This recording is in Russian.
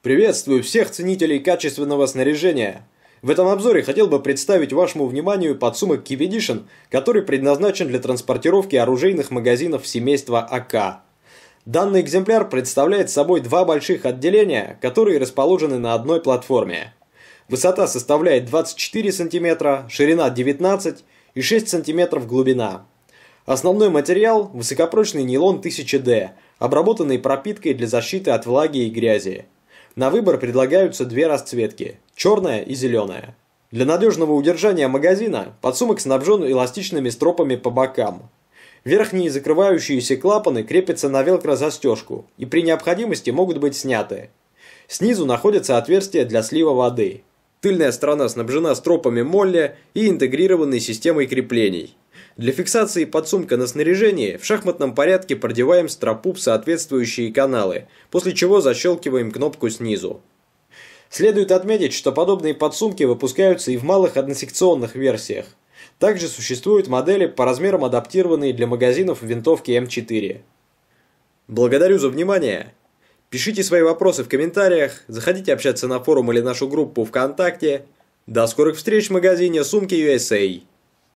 Приветствую всех ценителей качественного снаряжения! В этом обзоре хотел бы представить вашему вниманию подсумок Kivedition, который предназначен для транспортировки оружейных магазинов семейства АК. Данный экземпляр представляет собой два больших отделения, которые расположены на одной платформе. Высота составляет 24 см, ширина 19 и 6 см глубина. Основной материал – высокопрочный нейлон 1000D, обработанный пропиткой для защиты от влаги и грязи. На выбор предлагаются две расцветки – черная и зеленая. Для надежного удержания магазина подсумок снабжен эластичными стропами по бокам. Верхние закрывающиеся клапаны крепятся на велкро-застежку и при необходимости могут быть сняты. Снизу находятся отверстия для слива воды. Тыльная сторона снабжена стропами Молли и интегрированной системой креплений. Для фиксации подсумка на снаряжении в шахматном порядке продеваем стропу в соответствующие каналы, после чего защелкиваем кнопку снизу. Следует отметить, что подобные подсумки выпускаются и в малых односекционных версиях. Также существуют модели по размерам адаптированные для магазинов винтовки М4. Благодарю за внимание! Пишите свои вопросы в комментариях, заходите общаться на форум или нашу группу ВКонтакте. До скорых встреч в магазине «Сумки USA».